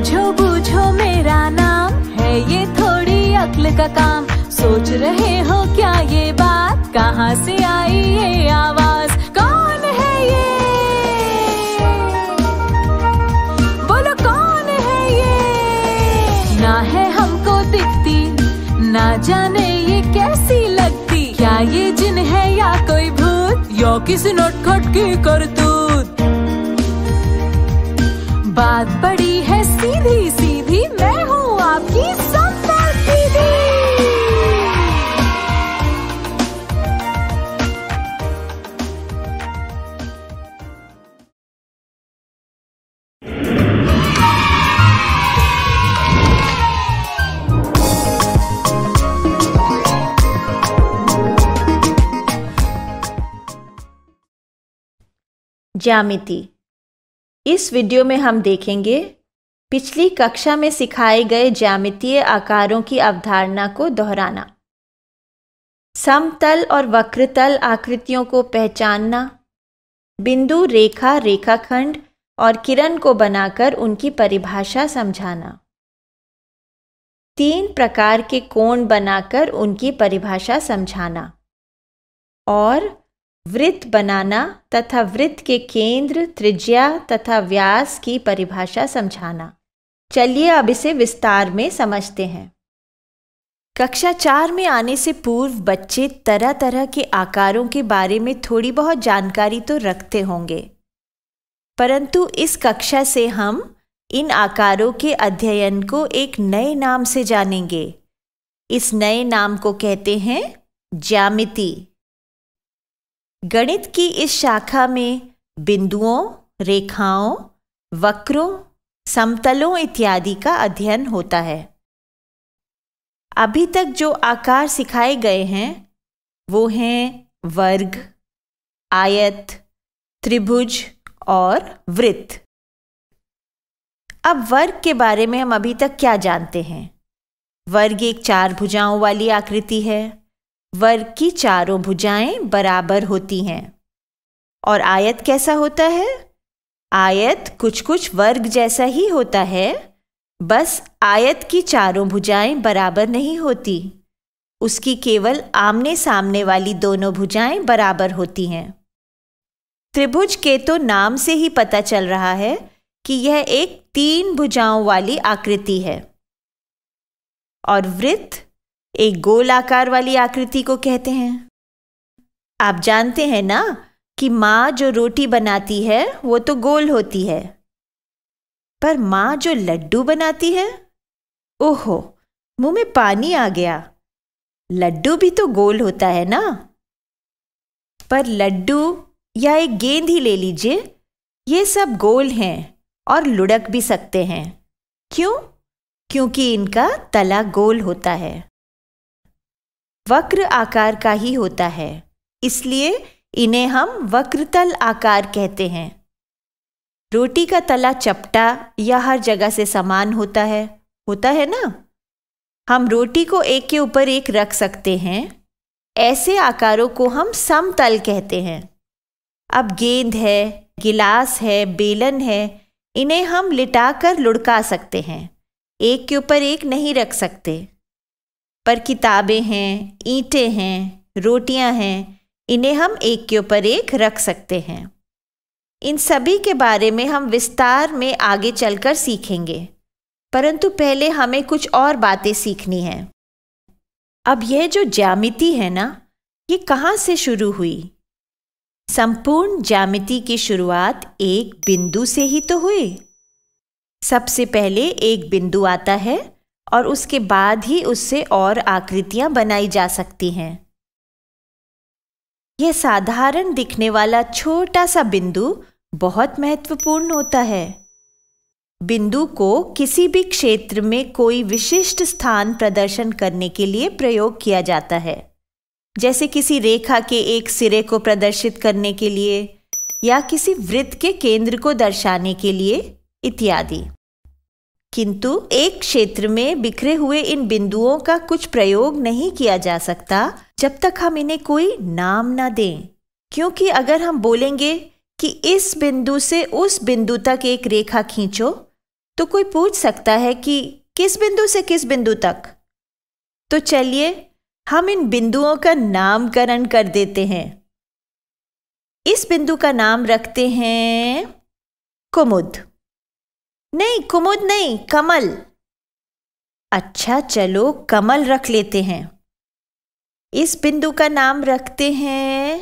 बुझो बुझो मेरा नाम है ये थोड़ी अक्ल का काम सोच रहे हो क्या ये बात कहाँ से आई ये आवाज कौन है ये बोलो कौन है ये ना है हमको दिखती ना जाने ये कैसी लगती क्या ये जिन है या कोई भूत या किसी नोट खट की करतूत बात बड़ी है सीधी सीधी मैं हूँ आपकी ज्यामिति इस वीडियो में हम देखेंगे पिछली कक्षा में सिखाए गए ज्यामितीय आकारों की अवधारणा को दोहराना समतल और वक्रतल आकृतियों को पहचानना बिंदु रेखा रेखाखंड और किरण को बनाकर उनकी परिभाषा समझाना तीन प्रकार के कोण बनाकर उनकी परिभाषा समझाना और वृत्त बनाना तथा वृत्त के केंद्र त्रिज्या तथा व्यास की परिभाषा समझाना चलिए अब इसे विस्तार में समझते हैं कक्षा चार में आने से पूर्व बच्चे तरह तरह के आकारों के बारे में थोड़ी बहुत जानकारी तो रखते होंगे परंतु इस कक्षा से हम इन आकारों के अध्ययन को एक नए नाम से जानेंगे इस नए नाम को कहते हैं ज्यामिति गणित की इस शाखा में बिंदुओं रेखाओं वक्रों समतलों इत्यादि का अध्ययन होता है अभी तक जो आकार सिखाए गए हैं वो हैं वर्ग आयत त्रिभुज और वृत्त अब वर्ग के बारे में हम अभी तक क्या जानते हैं वर्ग एक चार भुजाओं वाली आकृति है वर्ग की चारों भुजाएं बराबर होती हैं और आयत कैसा होता है आयत कुछ कुछ वर्ग जैसा ही होता है बस आयत की चारों भुजाएं बराबर नहीं होती उसकी केवल आमने सामने वाली दोनों भुजाएं बराबर होती हैं त्रिभुज के तो नाम से ही पता चल रहा है कि यह एक तीन भुजाओं वाली आकृति है और वृत्त एक गोल आकार वाली आकृति को कहते हैं आप जानते हैं ना कि माँ जो रोटी बनाती है वो तो गोल होती है पर माँ जो लड्डू बनाती है ओहो मुंह में पानी आ गया लड्डू भी तो गोल होता है ना पर लड्डू या एक गेंद ही ले लीजिए ये सब गोल हैं और लुढ़क भी सकते हैं क्यों क्योंकि इनका तला गोल होता है वक्र आकार का ही होता है इसलिए इन्हें हम वक्रतल आकार कहते हैं रोटी का तला चपटा या हर जगह से समान होता है होता है ना हम रोटी को एक के ऊपर एक रख सकते हैं ऐसे आकारों को हम समतल कहते हैं अब गेंद है गिलास है बेलन है इन्हें हम लिटाकर लुढ़का सकते हैं एक के ऊपर एक नहीं रख सकते पर किताबें हैं ईंटें हैं रोटियां हैं इन्हें हम एक के ऊपर एक रख सकते हैं इन सभी के बारे में हम विस्तार में आगे चलकर सीखेंगे परंतु पहले हमें कुछ और बातें सीखनी हैं अब यह जो ज्यामिति है ना ये कहाँ से शुरू हुई संपूर्ण ज्यामिति की शुरुआत एक बिंदु से ही तो हुई सबसे पहले एक बिंदु आता है और उसके बाद ही उससे और आकृतियां बनाई जा सकती हैं यह साधारण दिखने वाला छोटा सा बिंदु बहुत महत्वपूर्ण होता है बिंदु को किसी भी क्षेत्र में कोई विशिष्ट स्थान प्रदर्शन करने के लिए प्रयोग किया जाता है जैसे किसी रेखा के एक सिरे को प्रदर्शित करने के लिए या किसी वृत्त के केंद्र को दर्शाने के लिए इत्यादि किंतु एक क्षेत्र में बिखरे हुए इन बिंदुओं का कुछ प्रयोग नहीं किया जा सकता जब तक हम इन्हें कोई नाम ना दें क्योंकि अगर हम बोलेंगे कि इस बिंदु से उस बिंदु तक एक रेखा खींचो तो कोई पूछ सकता है कि किस बिंदु से किस बिंदु तक तो चलिए हम इन बिंदुओं का नामकरण कर देते हैं इस बिंदु का नाम रखते हैं कुमुद नहीं कुमुद नहीं कमल अच्छा चलो कमल रख लेते हैं इस बिंदु का नाम रखते हैं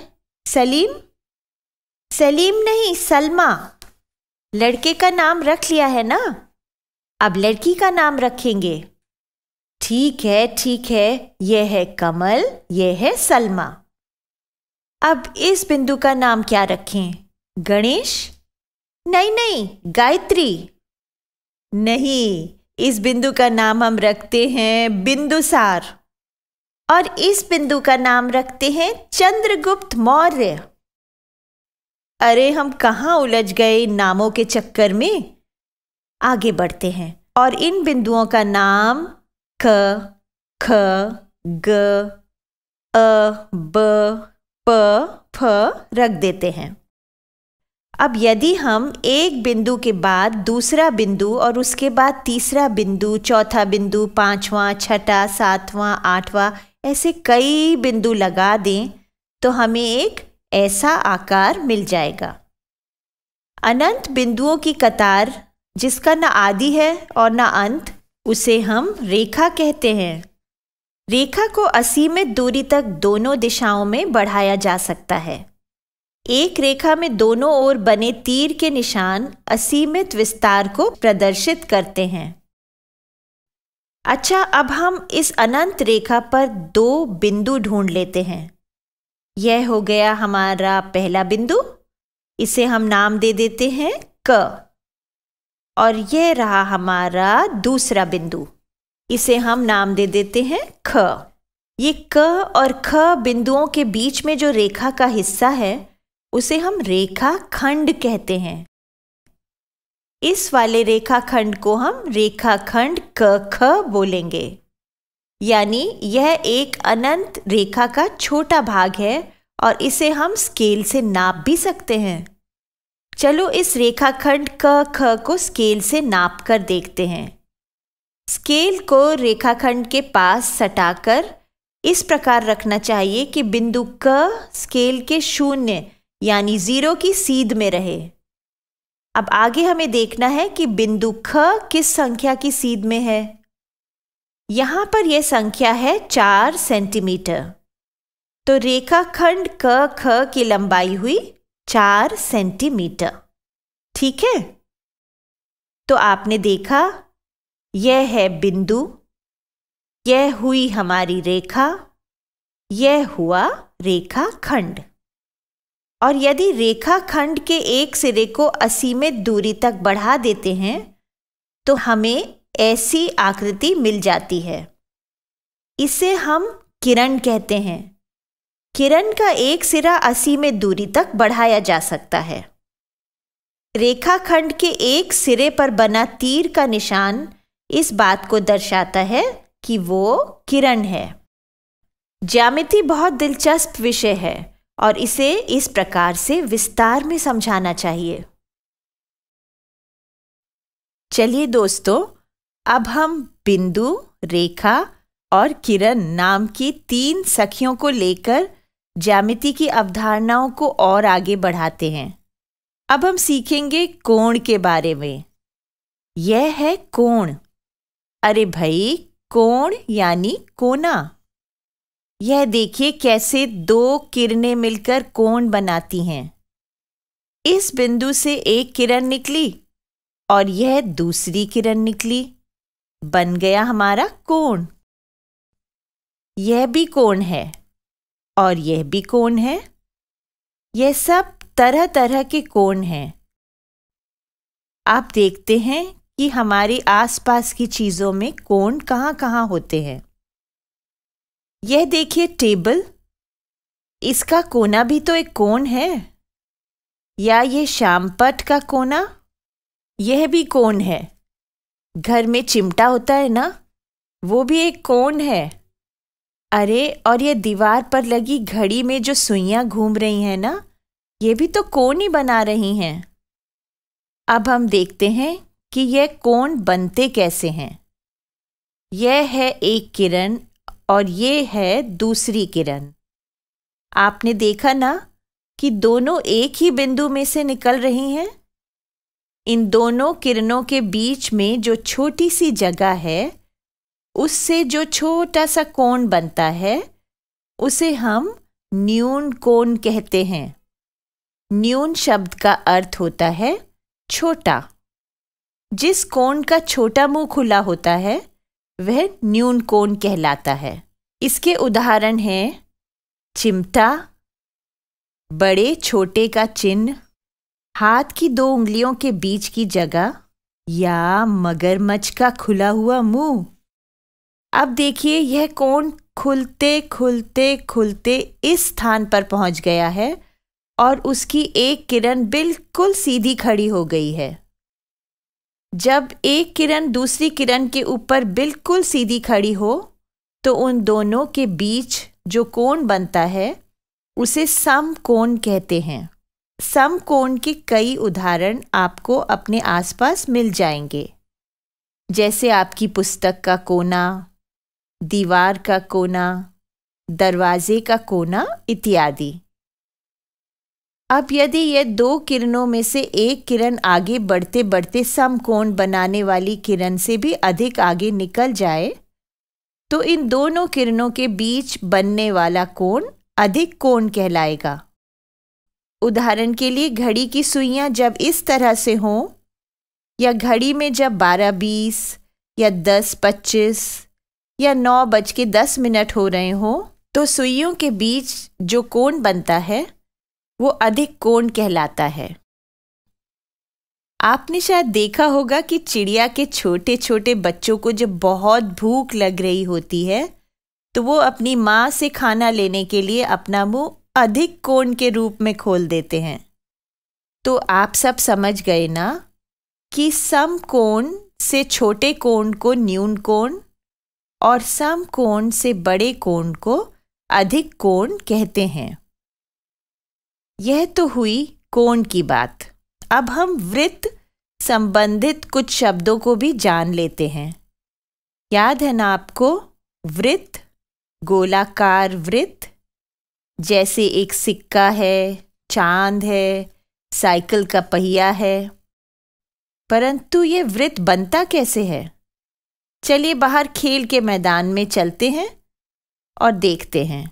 सलीम सलीम नहीं सलमा लड़के का नाम रख लिया है ना अब लड़की का नाम रखेंगे ठीक है ठीक है यह है कमल यह है सलमा अब इस बिंदु का नाम क्या रखें गणेश नहीं नहीं गायत्री नहीं इस बिंदु का नाम हम रखते हैं बिंदुसार और इस बिंदु का नाम रखते हैं चंद्रगुप्त मौर्य अरे हम कहाँ उलझ गए नामों के चक्कर में आगे बढ़ते हैं और इन बिंदुओं का नाम ख ख ग अ ब प फ रख देते हैं अब यदि हम एक बिंदु के बाद दूसरा बिंदु और उसके बाद तीसरा बिंदु चौथा बिंदु पाँचवा छठा सातवां आठवां ऐसे कई बिंदु लगा दें तो हमें एक ऐसा आकार मिल जाएगा अनंत बिंदुओं की कतार जिसका ना आदि है और ना अंत उसे हम रेखा कहते हैं रेखा को असीमित दूरी तक दोनों दिशाओं में बढ़ाया जा सकता है एक रेखा में दोनों ओर बने तीर के निशान असीमित विस्तार को प्रदर्शित करते हैं अच्छा अब हम इस अनंत रेखा पर दो बिंदु ढूंढ लेते हैं यह हो गया हमारा पहला बिंदु इसे हम नाम दे देते हैं क और यह रहा हमारा दूसरा बिंदु इसे हम नाम दे देते हैं ख ये क और ख बिंदुओं के बीच में जो रेखा का हिस्सा है उसे हम रेखा खंड कहते हैं इस वाले रेखाखंड को हम रेखाखंड क ख बोलेंगे यानी यह एक अनंत रेखा का छोटा भाग है और इसे हम स्केल से नाप भी सकते हैं चलो इस रेखाखंड क ख को स्केल से नाप कर देखते हैं स्केल को रेखाखंड के पास सटाकर इस प्रकार रखना चाहिए कि बिंदु क स्केल के शून्य यानी ज़ीरो की सीध में रहे अब आगे हमें देखना है कि बिंदु ख किस संख्या की सीध में है यहां पर यह संख्या है चार सेंटीमीटर तो रेखा खंड क ख की लंबाई हुई चार सेंटीमीटर ठीक है तो आपने देखा यह है बिंदु यह हुई हमारी रेखा यह हुआ रेखा खंड और यदि रेखा खंड के एक सिरे को असीमित दूरी तक बढ़ा देते हैं तो हमें ऐसी आकृति मिल जाती है इसे हम किरण कहते हैं किरण का एक सिरा असीमित दूरी तक बढ़ाया जा सकता है रेखाखंड के एक सिरे पर बना तीर का निशान इस बात को दर्शाता है कि वो किरण है ज्यामिति बहुत दिलचस्प विषय है और इसे इस प्रकार से विस्तार में समझाना चाहिए चलिए दोस्तों अब हम बिंदु रेखा और किरण नाम की तीन सखियों को लेकर ज्यामिति की अवधारणाओं को और आगे बढ़ाते हैं अब हम सीखेंगे कोण के बारे में यह है कोण अरे भाई कोण यानी कोना यह देखिए कैसे दो किरणें मिलकर कोण बनाती हैं इस बिंदु से एक किरण निकली और यह दूसरी किरण निकली बन गया हमारा कोण यह भी कोण है और यह भी कोण है यह सब तरह तरह के कोण हैं आप देखते हैं कि हमारे आसपास की चीज़ों में कोण कहाँ कहाँ होते हैं यह देखिए टेबल इसका कोना भी तो एक कोण है या ये शामपट का कोना यह भी कोण है घर में चिमटा होता है ना वो भी एक कोण है अरे और ये दीवार पर लगी घड़ी में जो सुइयां घूम रही हैं ना ये भी तो कोण ही बना रही हैं अब हम देखते हैं कि यह कोण बनते कैसे हैं यह है एक किरण और ये है दूसरी किरण आपने देखा ना कि दोनों एक ही बिंदु में से निकल रही हैं इन दोनों किरणों के बीच में जो छोटी सी जगह है उससे जो छोटा सा कोण बनता है उसे हम न्यून कोण कहते हैं न्यून शब्द का अर्थ होता है छोटा जिस कोण का छोटा मुंह खुला होता है वह न्यून कोण कहलाता है इसके उदाहरण हैं चिमटा बड़े छोटे का चिन्ह हाथ की दो उंगलियों के बीच की जगह या मगरमच्छ का खुला हुआ मुंह अब देखिए यह कोण खुलते खुलते खुलते इस स्थान पर पहुंच गया है और उसकी एक किरण बिल्कुल सीधी खड़ी हो गई है जब एक किरण दूसरी किरण के ऊपर बिल्कुल सीधी खड़ी हो तो उन दोनों के बीच जो कोण बनता है उसे सम कोण कहते हैं सम कोण के कई उदाहरण आपको अपने आसपास मिल जाएंगे जैसे आपकी पुस्तक का कोना दीवार का कोना दरवाजे का कोना इत्यादि अब यदि यह दो किरणों में से एक किरण आगे बढ़ते बढ़ते समकोण बनाने वाली किरण से भी अधिक आगे निकल जाए तो इन दोनों किरणों के बीच बनने वाला कोण अधिक कोण कहलाएगा उदाहरण के लिए घड़ी की सुइयां जब इस तरह से हों या घड़ी में जब 12:20 बीस या 10:25 या नौ बज के दस मिनट हो रहे हों तो सुइयों के बीच जो कोण बनता है वो अधिक कोण कहलाता है आपने शायद देखा होगा कि चिड़िया के छोटे छोटे बच्चों को जब बहुत भूख लग रही होती है तो वो अपनी माँ से खाना लेने के लिए अपना मुंह अधिक कोण के रूप में खोल देते हैं तो आप सब समझ गए ना कि सम कोण से छोटे कोण को न्यून कोण और सम कोण से बड़े कोण को अधिक कोण कहते हैं यह तो हुई कोण की बात अब हम वृत्त संबंधित कुछ शब्दों को भी जान लेते हैं याद है ना आपको वृत्त गोलाकार वृत्त जैसे एक सिक्का है चांद है साइकिल का पहिया है परंतु ये वृत्त बनता कैसे है चलिए बाहर खेल के मैदान में चलते हैं और देखते हैं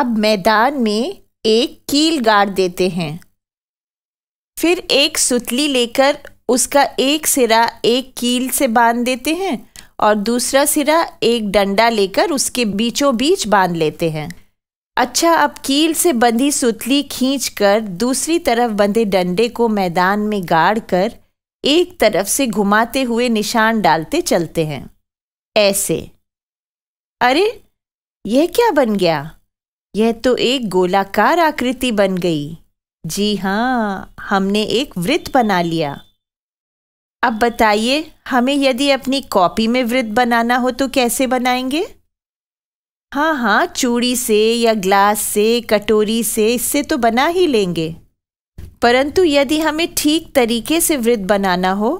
अब मैदान में एक कील गाड़ देते हैं फिर एक सुतली लेकर उसका एक सिरा एक कील से बांध देते हैं और दूसरा सिरा एक डंडा लेकर उसके बीचों बीच बांध लेते हैं अच्छा अब कील से बंधी सुतली खींचकर दूसरी तरफ बंधे डंडे को मैदान में गाड़ कर एक तरफ से घुमाते हुए निशान डालते चलते हैं ऐसे अरे यह क्या बन गया यह तो एक गोलाकार आकृति बन गई जी हाँ हमने एक वृत्त बना लिया अब बताइए हमें यदि अपनी कॉपी में वृत्त बनाना हो तो कैसे बनाएंगे हाँ हाँ चूड़ी से या ग्लास से कटोरी से इससे तो बना ही लेंगे परंतु यदि हमें ठीक तरीके से वृत्त बनाना हो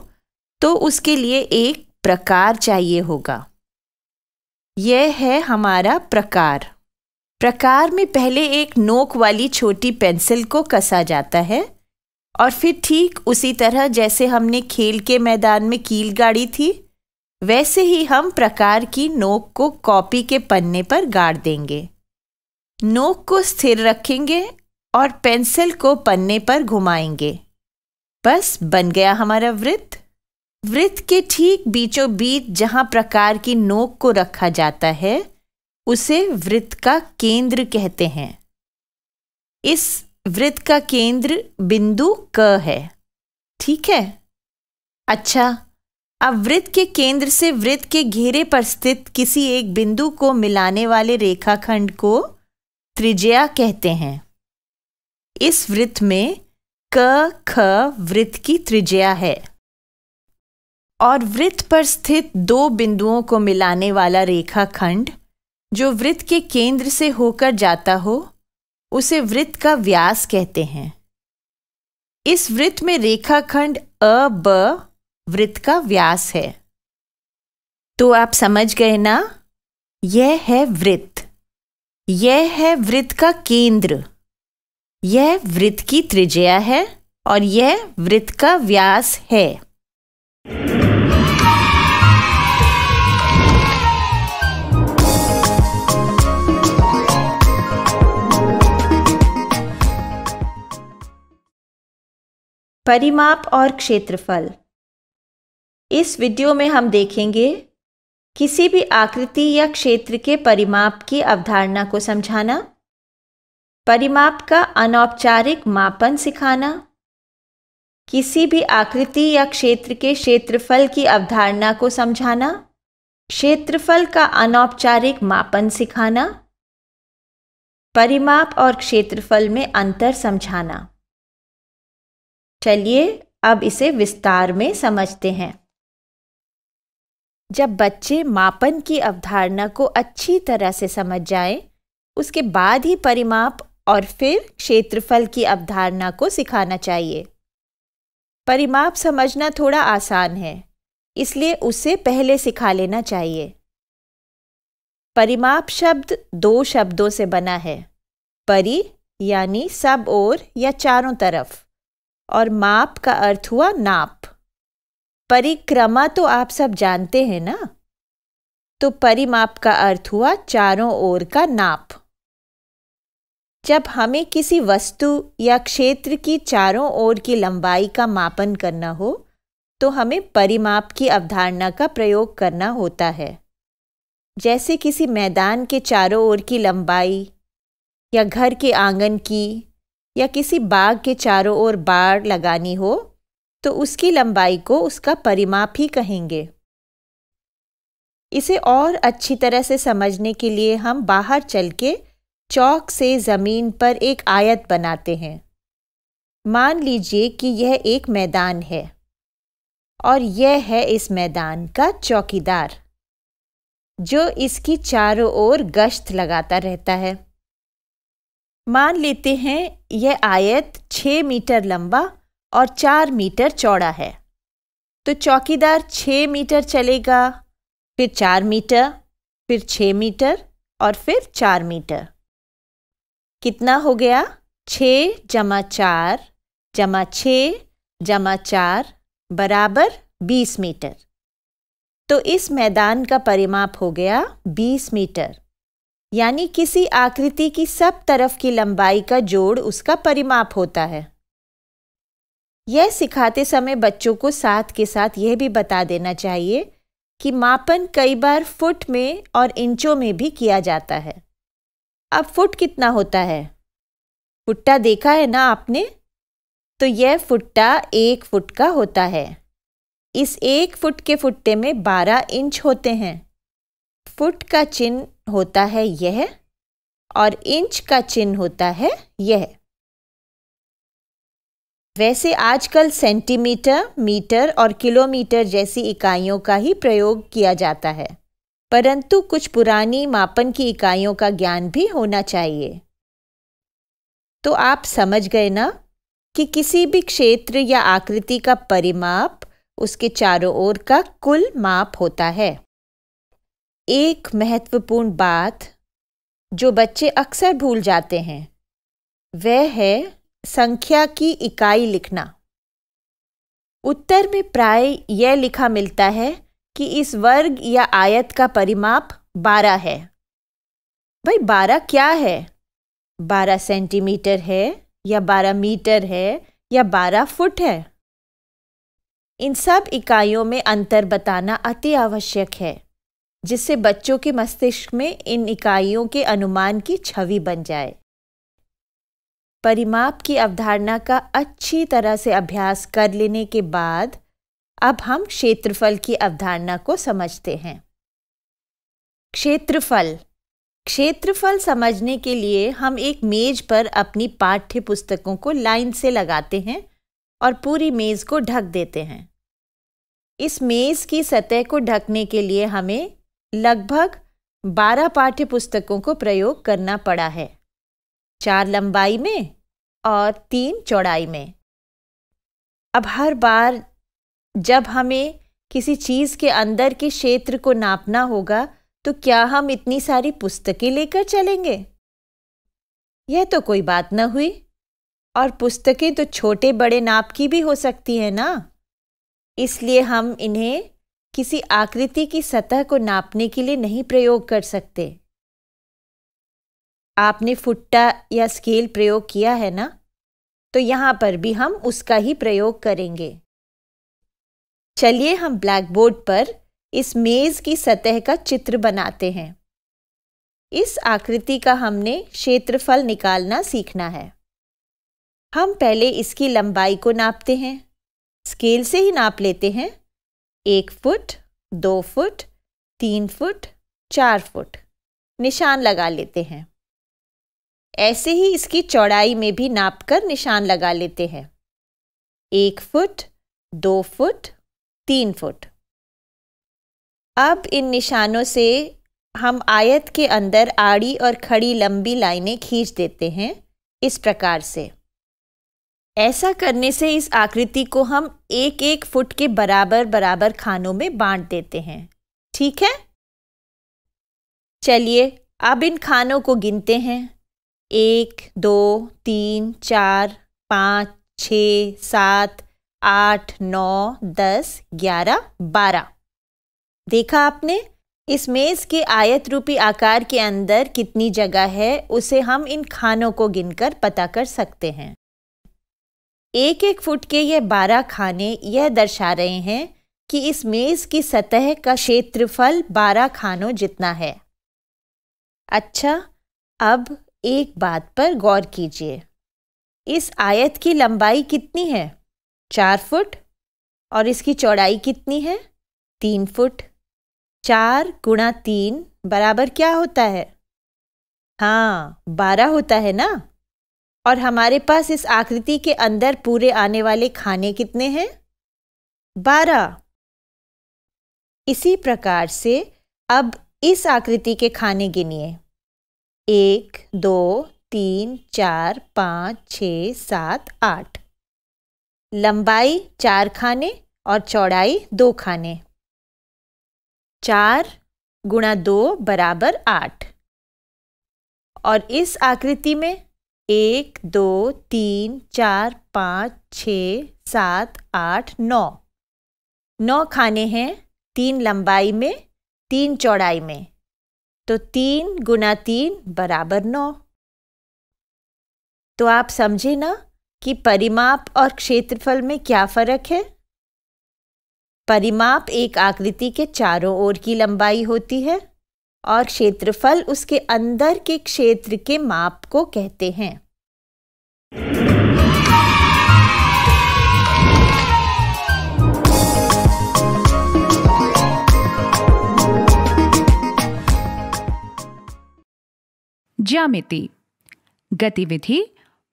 तो उसके लिए एक प्रकार चाहिए होगा यह है हमारा प्रकार प्रकार में पहले एक नोक वाली छोटी पेंसिल को कसा जाता है और फिर ठीक उसी तरह जैसे हमने खेल के मैदान में कील गाड़ी थी वैसे ही हम प्रकार की नोक को कॉपी के पन्ने पर गाड़ देंगे नोक को स्थिर रखेंगे और पेंसिल को पन्ने पर घुमाएंगे बस बन गया हमारा वृत्त वृत्त के ठीक बीचों बीच जहाँ प्रकार की नोक को रखा जाता है उसे वृत्त का केंद्र कहते हैं इस वृत्त का केंद्र बिंदु क है ठीक है अच्छा अब वृत्त के केंद्र से वृत्त के घेरे पर स्थित किसी एक बिंदु को मिलाने वाले रेखाखंड को त्रिज्या कहते हैं इस वृत्त में क ख वृत्त की त्रिज्या है और वृत्त पर स्थित दो बिंदुओं को मिलाने वाला रेखाखंड जो वृत्त के केंद्र से होकर जाता हो उसे वृत्त का व्यास कहते हैं इस वृत्त में रेखाखंड अ ब वृत्त का व्यास है तो आप समझ गए ना यह है वृत्त यह है वृत्त का केंद्र यह वृत्त की त्रिज्या है और यह वृत्त का व्यास है परिमाप और क्षेत्रफल इस वीडियो में हम देखेंगे किसी भी आकृति या क्षेत्र के परिमाप की अवधारणा को समझाना परिमाप का अनौपचारिक मापन सिखाना किसी भी आकृति या क्षेत्र के क्षेत्रफल की अवधारणा को समझाना क्षेत्रफल का अनौपचारिक मापन सिखाना परिमाप और क्षेत्रफल में अंतर समझाना चलिए अब इसे विस्तार में समझते हैं जब बच्चे मापन की अवधारणा को अच्छी तरह से समझ जाएं, उसके बाद ही परिमाप और फिर क्षेत्रफल की अवधारणा को सिखाना चाहिए परिमाप समझना थोड़ा आसान है इसलिए उसे पहले सिखा लेना चाहिए परिमाप शब्द दो शब्दों से बना है परि यानी सब ओर या चारों तरफ और माप का अर्थ हुआ नाप परिक्रमा तो आप सब जानते हैं ना तो परिमाप का अर्थ हुआ चारों ओर का नाप जब हमें किसी वस्तु या क्षेत्र की चारों ओर की लंबाई का मापन करना हो तो हमें परिमाप की अवधारणा का प्रयोग करना होता है जैसे किसी मैदान के चारों ओर की लंबाई या घर के आंगन की या किसी बाग के चारों ओर बाड़ लगानी हो तो उसकी लंबाई को उसका परिमाप ही कहेंगे इसे और अच्छी तरह से समझने के लिए हम बाहर चल के चौक से ज़मीन पर एक आयत बनाते हैं मान लीजिए कि यह एक मैदान है और यह है इस मैदान का चौकीदार जो इसकी चारों ओर गश्त लगाता रहता है मान लेते हैं यह आयत छः मीटर लंबा और चार मीटर चौड़ा है तो चौकीदार छः मीटर चलेगा फिर चार मीटर फिर छः मीटर और फिर चार मीटर कितना हो गया छः जमा चार जमा छः जमा चार बराबर बीस मीटर तो इस मैदान का परिमाप हो गया बीस मीटर यानी किसी आकृति की सब तरफ की लंबाई का जोड़ उसका परिमाप होता है यह सिखाते समय बच्चों को साथ के साथ यह भी बता देना चाहिए कि मापन कई बार फुट में और इंचों में भी किया जाता है अब फुट कितना होता है फुट्टा देखा है ना आपने तो यह फुट्टा एक फुट का होता है इस एक फुट के फुट्टे में बारह इंच होते हैं फुट का चिन्ह होता है यह और इंच का चिन्ह होता है यह वैसे आजकल सेंटीमीटर मीटर और किलोमीटर जैसी इकाइयों का ही प्रयोग किया जाता है परंतु कुछ पुरानी मापन की इकाइयों का ज्ञान भी होना चाहिए तो आप समझ गए ना कि किसी भी क्षेत्र या आकृति का परिमाप उसके चारों ओर का कुल माप होता है एक महत्वपूर्ण बात जो बच्चे अक्सर भूल जाते हैं वह है संख्या की इकाई लिखना उत्तर में प्राय यह लिखा मिलता है कि इस वर्ग या आयत का परिमाप बारह है भाई बारह क्या है बारह सेंटीमीटर है या बारह मीटर है या बारह फुट है इन सब इकाइयों में अंतर बताना अति आवश्यक है जिससे बच्चों के मस्तिष्क में इन इकाइयों के अनुमान की छवि बन जाए परिमाप की अवधारणा का अच्छी तरह से अभ्यास कर लेने के बाद अब हम क्षेत्रफल की अवधारणा को समझते हैं क्षेत्रफल क्षेत्रफल समझने के लिए हम एक मेज पर अपनी पाठ्य पुस्तकों को लाइन से लगाते हैं और पूरी मेज़ को ढक देते हैं इस मेज़ की सतह को ढकने के लिए हमें लगभग 12 पाठ्य पुस्तकों को प्रयोग करना पड़ा है चार लंबाई में और तीन चौड़ाई में अब हर बार जब हमें किसी चीज़ के अंदर के क्षेत्र को नापना होगा तो क्या हम इतनी सारी पुस्तकें लेकर चलेंगे यह तो कोई बात न हुई और पुस्तकें तो छोटे बड़े नाप की भी हो सकती है ना इसलिए हम इन्हें किसी आकृति की सतह को नापने के लिए नहीं प्रयोग कर सकते आपने फुट्टा या स्केल प्रयोग किया है ना तो यहां पर भी हम उसका ही प्रयोग करेंगे चलिए हम ब्लैक बोर्ड पर इस मेज़ की सतह का चित्र बनाते हैं इस आकृति का हमने क्षेत्रफल निकालना सीखना है हम पहले इसकी लंबाई को नापते हैं स्केल से ही नाप लेते हैं एक फुट दो फुट तीन फुट चार फुट निशान लगा लेते हैं ऐसे ही इसकी चौड़ाई में भी नाप कर निशान लगा लेते हैं एक फुट दो फुट तीन फुट अब इन निशानों से हम आयत के अंदर आड़ी और खड़ी लंबी लाइनें खींच देते हैं इस प्रकार से ऐसा करने से इस आकृति को हम एक एक फुट के बराबर बराबर खानों में बांट देते हैं ठीक है चलिए अब इन खानों को गिनते हैं एक दो तीन चार पाँच छ सात आठ नौ दस ग्यारह बारह देखा आपने इस मेज़ के आयत रूपी आकार के अंदर कितनी जगह है उसे हम इन खानों को गिनकर पता कर सकते हैं एक एक फुट के ये बारह खाने यह दर्शा रहे हैं कि इस मेज़ की सतह का क्षेत्रफल बारह खानों जितना है अच्छा अब एक बात पर गौर कीजिए इस आयत की लंबाई कितनी है चार फुट और इसकी चौड़ाई कितनी है तीन फुट चार गुणा तीन बराबर क्या होता है हाँ बारह होता है ना और हमारे पास इस आकृति के अंदर पूरे आने वाले खाने कितने हैं बारह इसी प्रकार से अब इस आकृति के खाने गिनिए एक दो तीन चार पाँच छ सात आठ लंबाई चार खाने और चौड़ाई दो खाने चार गुणा दो बराबर आठ और इस आकृति में एक दो तीन चार पाँच छ सात आठ नौ नौ खाने हैं तीन लंबाई में तीन चौड़ाई में तो तीन गुना तीन बराबर नौ तो आप समझे ना कि परिमाप और क्षेत्रफल में क्या फ़र्क है परिमाप एक आकृति के चारों ओर की लंबाई होती है और क्षेत्रफल उसके अंदर के क्षेत्र के माप को कहते हैं ज्यामिति गतिविधि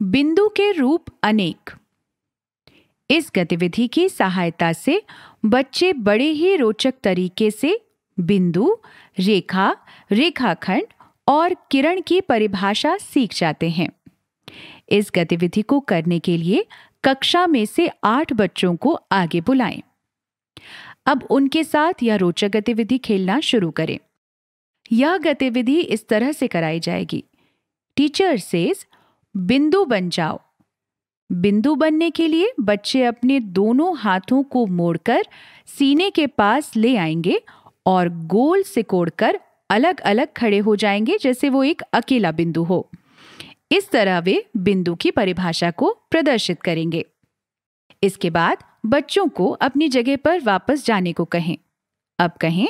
बिंदु के रूप अनेक इस गतिविधि की सहायता से बच्चे बड़े ही रोचक तरीके से बिंदु रेखा रेखाखंड और किरण की परिभाषा सीख जाते हैं इस गतिविधि को करने के लिए कक्षा में से आठ बच्चों को आगे बुलाएं। अब उनके साथ यह रोचक गतिविधि खेलना शुरू करें यह गतिविधि इस तरह से कराई जाएगी टीचर सेज बिंदु बन जाओ बिंदु बनने के लिए बच्चे अपने दोनों हाथों को मोड़कर सीने के पास ले आएंगे और गोल सिकोड़कर अलग अलग खड़े हो जाएंगे जैसे वो एक अकेला बिंदु हो इस तरह वे बिंदु की परिभाषा को प्रदर्शित करेंगे इसके बाद बच्चों को अपनी जगह पर वापस जाने को कहें अब कहें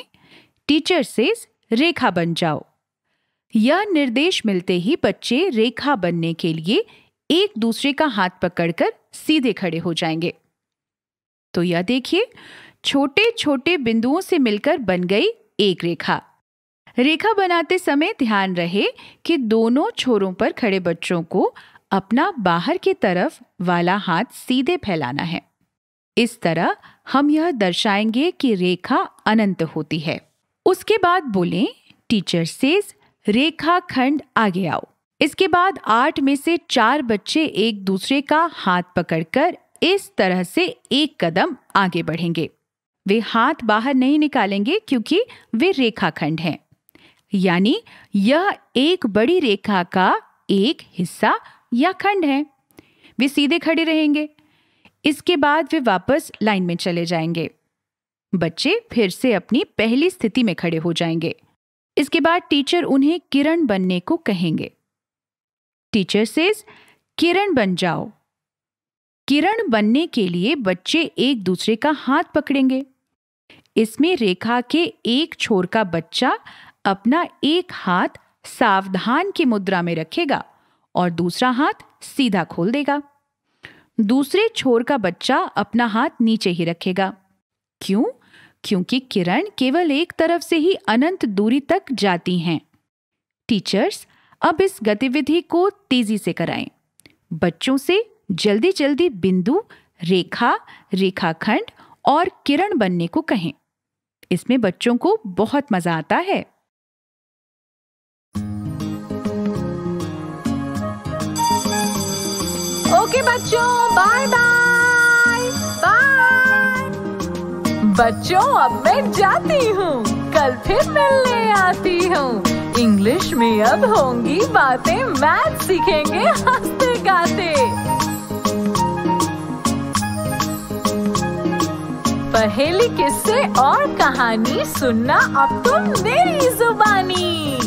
टीचर से रेखा बन जाओ यह निर्देश मिलते ही बच्चे रेखा बनने के लिए एक दूसरे का हाथ पकड़कर सीधे खड़े हो जाएंगे तो यह देखिए छोटे छोटे बिंदुओं से मिलकर बन गई एक रेखा रेखा बनाते समय ध्यान रहे कि दोनों छोरों पर खड़े बच्चों को अपना बाहर की तरफ वाला हाथ सीधे फैलाना है इस तरह हम यह दर्शाएंगे कि रेखा अनंत होती है उसके बाद बोले टीचर सेज रेखा खंड आगे आओ इसके बाद आठ में से चार बच्चे एक दूसरे का हाथ पकड़कर इस तरह से एक कदम आगे बढ़ेंगे वे हाथ बाहर नहीं निकालेंगे क्योंकि वे रेखाखंड हैं यानी यह एक बड़ी रेखा का एक हिस्सा या खंड है वे सीधे खड़े रहेंगे इसके बाद वे वापस लाइन में चले जाएंगे बच्चे फिर से अपनी पहली स्थिति में खड़े हो जाएंगे इसके बाद टीचर उन्हें किरण बनने को कहेंगे टीचर से किरण बन जाओ किरण बनने के लिए बच्चे एक दूसरे का हाथ पकड़ेंगे इसमें रेखा के एक छोर का बच्चा अपना एक हाथ सावधान की मुद्रा में रखेगा और दूसरा हाथ सीधा खोल देगा दूसरे छोर का बच्चा अपना हाथ नीचे ही रखेगा क्यों क्योंकि किरण केवल एक तरफ से ही अनंत दूरी तक जाती हैं टीचर्स अब इस गतिविधि को तेजी से कराएं बच्चों से जल्दी जल्दी बिंदु रेखा रेखाखंड और किरण बनने को कहें इसमें बच्चों को बहुत मजा आता है ओके बच्चों बाय बाय बाय बच्चों अब मैं जाती हूँ कल फिर मिलने आती हूँ इंग्लिश में अब होंगी बातें मैथ सीखेंगे हंसते गाते पहेली किस्से और कहानी सुनना अब तुम मेरी जुबानी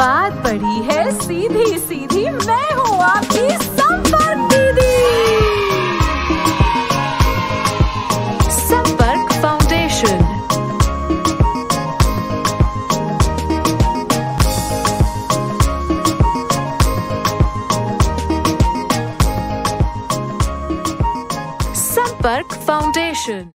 बात पड़ी है सीधी सीधी मैं हूँ आपकी Sampark Foundation.